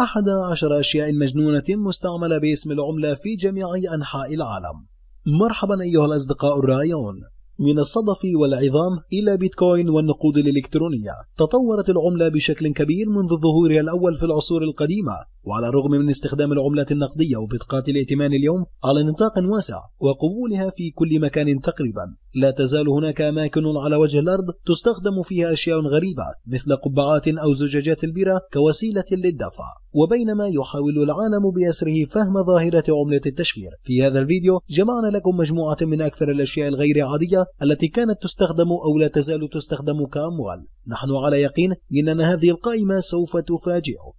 أحد عشر أشياء مجنونة مستعملة باسم العملة في جميع أنحاء العالم مرحبا أيها الأصدقاء الرائعون من الصدف والعظام إلى بيتكوين والنقود الإلكترونية تطورت العملة بشكل كبير منذ ظهورها الأول في العصور القديمة وعلى الرغم من استخدام العملات النقدية وبطاقات الائتمان اليوم على نطاق واسع وقبولها في كل مكان تقريبا لا تزال هناك أماكن على وجه الأرض تستخدم فيها أشياء غريبة مثل قبعات أو زجاجات البيرة كوسيلة للدفع وبينما يحاول العالم بأسره فهم ظاهرة عملة التشفير في هذا الفيديو جمعنا لكم مجموعة من أكثر الأشياء الغير عادية التي كانت تستخدم أو لا تزال تستخدم كأموال نحن على يقين أن هذه القائمة سوف تفاجئك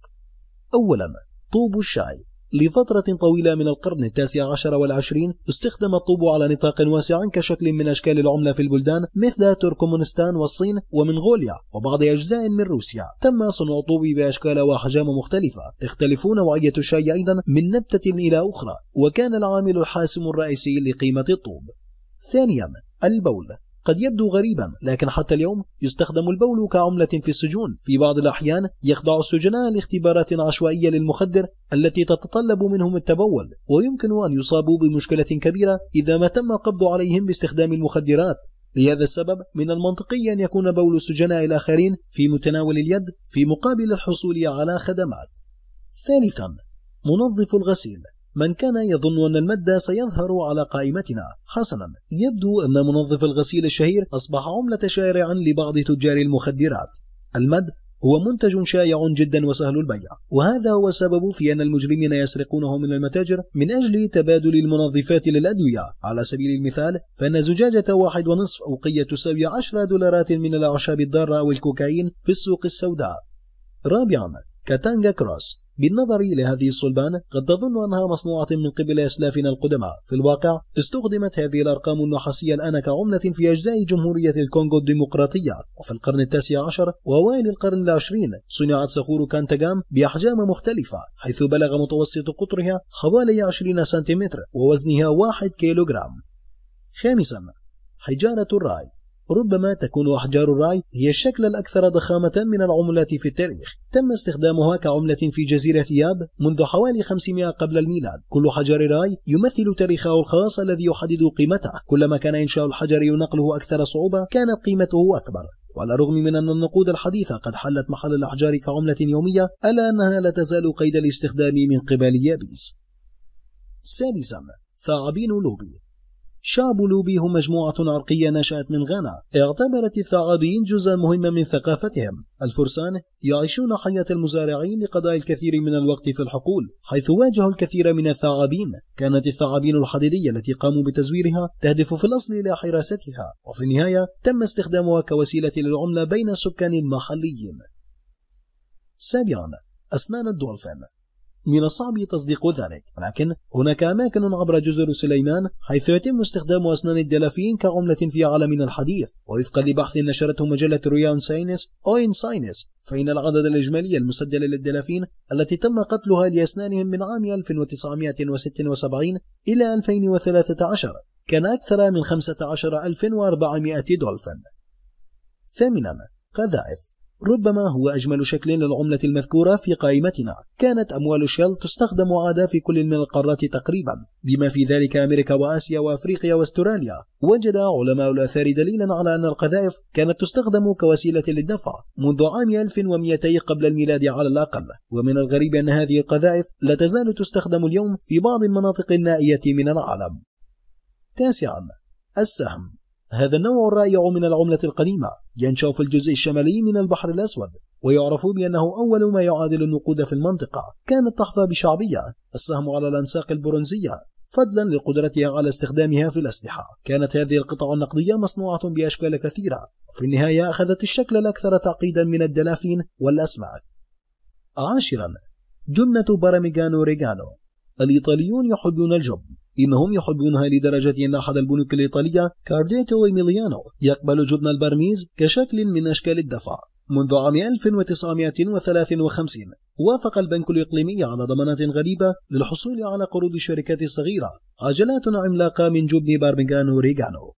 أولا طوب الشاي لفترة طويلة من القرن التاسع عشر والعشرين استخدم الطوب على نطاق واسع كشكل من أشكال العملة في البلدان مثل تركمانستان والصين ومنغوليا وبعض أجزاء من روسيا تم صنع الطوب بأشكال وأحجام مختلفة تختلف نوعية الشاي أيضا من نبتة إلى أخرى وكان العامل الحاسم الرئيسي لقيمة الطوب ثانيا البول قد يبدو غريبا لكن حتى اليوم يستخدم البول كعملة في السجون في بعض الأحيان يخضع السجناء لاختبارات عشوائية للمخدر التي تتطلب منهم التبول ويمكن أن يصابوا بمشكلة كبيرة إذا ما تم القبض عليهم باستخدام المخدرات لهذا السبب من المنطقي أن يكون بول السجناء الآخرين في متناول اليد في مقابل الحصول على خدمات ثالثا منظف الغسيل من كان يظن أن المادة سيظهر على قائمتنا حسنا يبدو أن منظف الغسيل الشهير أصبح عملة شارع لبعض تجار المخدرات المد هو منتج شائع جدا وسهل البيع وهذا هو السبب في أن المجرمين يسرقونه من المتاجر من أجل تبادل المنظفات للأدوية على سبيل المثال فإن زجاجة واحد ونصف أوقية تساوي 10 دولارات من الأعشاب الضارة أو الكوكايين في السوق السوداء رابعا كاتانجا كروس بالنظر إلى هذه الصلبان قد تظن أنها مصنوعة من قبل أسلافنا القدماء في الواقع استخدمت هذه الأرقام النحاسية الآن كعملة في أجزاء جمهورية الكونغو الديمقراطية وفي القرن التاسع عشر وأوائل القرن العشرين صنعت صخور كانتاغام بأحجام مختلفة حيث بلغ متوسط قطرها حوالي 20 سنتيمتر ووزنها 1 كيلوغرام خامسا حجارة الراي ربما تكون أحجار الرعي هي الشكل الأكثر ضخامة من العملات في التاريخ تم استخدامها كعملة في جزيرة ياب منذ حوالي 500 قبل الميلاد كل حجر راي يمثل تاريخه الخاص الذي يحدد قيمته كلما كان إنشاء الحجر ونقله أكثر صعوبة كانت قيمته أكبر وعلى الرغم من أن النقود الحديثة قد حلت محل الأحجار كعملة يومية ألا أنها لا تزال قيد الاستخدام من قبل يابيس سادسا ثعابين لوبي شعب لوبي هم مجموعة عرقية نشأت من غانا اعتبرت الثعابين جزءا مهما من ثقافتهم الفرسان يعيشون حياة المزارعين لقضاء الكثير من الوقت في الحقول حيث واجهوا الكثير من الثعابين كانت الثعابين الحديدية التي قاموا بتزويرها تهدف في الأصل إلى حراستها وفي النهاية تم استخدامها كوسيلة للعملة بين السكان المحليين سابعا أسنان الدولفين من الصعب تصديق ذلك ولكن هناك أماكن عبر جزر سليمان حيث يتم استخدام أسنان الدلافين كعملة في عالمنا الحديث ووفقا لبحث نشرته مجلة ريان ساينس أوين ساينس فإن العدد الإجمالي المسجل للدلافين التي تم قتلها لأسنانهم من عام 1976 إلى 2013 كان أكثر من 15400 دولفين ثامنا قذائف ربما هو أجمل شكل للعملة المذكورة في قائمتنا كانت أموال شيل تستخدم عادة في كل من القارات تقريبا بما في ذلك أمريكا وآسيا وأفريقيا وأستراليا وجد علماء الآثار دليلا على أن القذائف كانت تستخدم كوسيلة للدفع منذ عام 1200 قبل الميلاد على الأقل ومن الغريب أن هذه القذائف لا تزال تستخدم اليوم في بعض المناطق النائية من العالم تاسعا السهم هذا النوع الرائع من العملة القديمة ينشأ في الجزء الشمالي من البحر الأسود ويعرف بأنه أول ما يعادل النقود في المنطقة كانت تحظى بشعبية السهم على الأنساق البرونزية فضلا لقدرتها على استخدامها في الأسلحة كانت هذه القطع النقدية مصنوعة بأشكال كثيرة وفي النهاية أخذت الشكل الأكثر تعقيدا من الدلافين والأسماك عاشرا جبنة بارميجانو ريغانو الإيطاليون يحبون الجبن إنهم يحبونها لدرجة أن أحد البنوك الإيطالية كارديتو إيميليانو يقبل جبن البرميز كشكل من أشكال الدفع منذ عام 1953 وافق البنك الإقليمي على ضمانات غريبة للحصول على قروض شركات صغيرة عجلات عملاقة من جبن بارمجانو ريغانو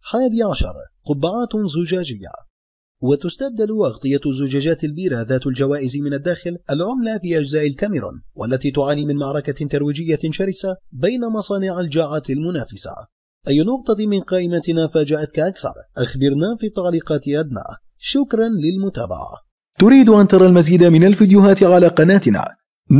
حادي عشر قبعات زجاجية وتستبدل أغطية زجاجات البيرة ذات الجوائز من الداخل العملة في أجزاء الكاميرون والتي تعاني من معركة ترويجية شرسة بين مصانع الجاعة المنافسة أي نقطة من قائمتنا فاجأتك أكثر؟ أخبرنا في التعليقات أدنى شكرا للمتابعة تريد أن ترى المزيد من الفيديوهات على قناتنا؟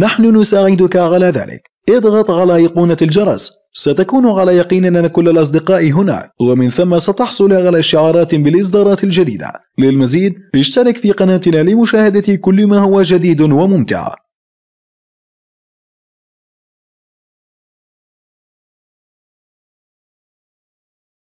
نحن نساعدك على ذلك اضغط على أيقونة الجرس ستكون على يقين أن كل الأصدقاء هنا ومن ثم ستحصل على شعارات بالإصدارات الجديدة للمزيد اشترك في قناتنا لمشاهدة كل ما هو جديد وممتع